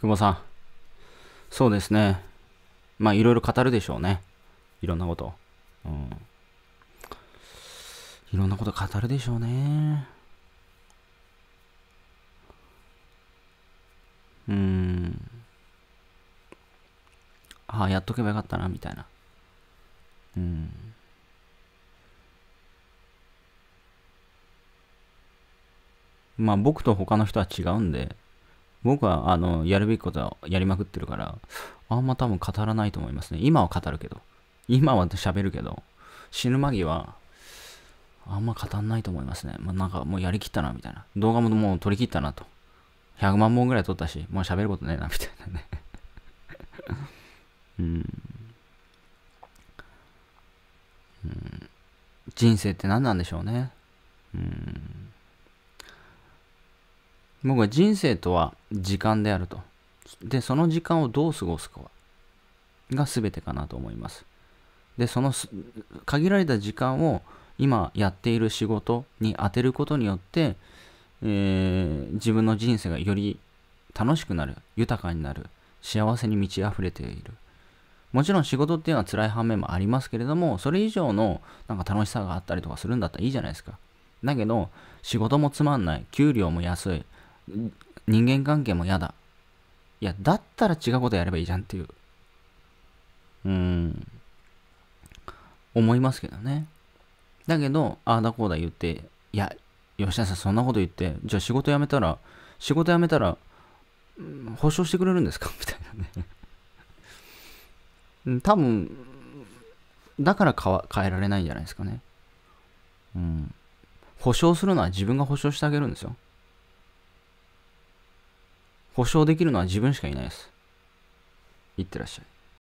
久保さん。そうですね。まあ、いろいろ語るでしょうね。いろんなこと。うん。いろんなこと語るでしょうね。うん。ああ、やっとけばよかったな、みたいな。うん。まあ僕と他の人は違うんで、僕は、あの、やるべきことはやりまくってるから、あんま多分語らないと思いますね。今は語るけど。今は喋るけど、死ぬ間際、あんま語らないと思いますね。まあ、なんかもうやりきったな、みたいな。動画ももう撮りきったなと。100万本ぐらい撮ったし、もう喋ることねえな、みたいなね。うん。うん。人生って何なんでしょうね。うん。僕は人生とは時間であると。で、その時間をどう過ごすかが全てかなと思います。で、その限られた時間を今やっている仕事に当てることによって、えー、自分の人生がより楽しくなる、豊かになる、幸せに満ち溢れている。もちろん仕事っていうのは辛い反面もありますけれども、それ以上のなんか楽しさがあったりとかするんだったらいいじゃないですか。だけど、仕事もつまんない、給料も安い、人間関係も嫌だ。いや、だったら違うことやればいいじゃんっていう、うん、思いますけどね。だけど、ああだこうだ言って、いや、吉田さんそんなこと言って、じゃあ仕事辞めたら、仕事辞めたら、うん、保証してくれるんですか みたいなねうん。多分、だから変えられないんじゃないですかね。うん。保証するのは自分が保証してあげるんですよ。保証できるのは自分しかいないです。いってらっしゃい。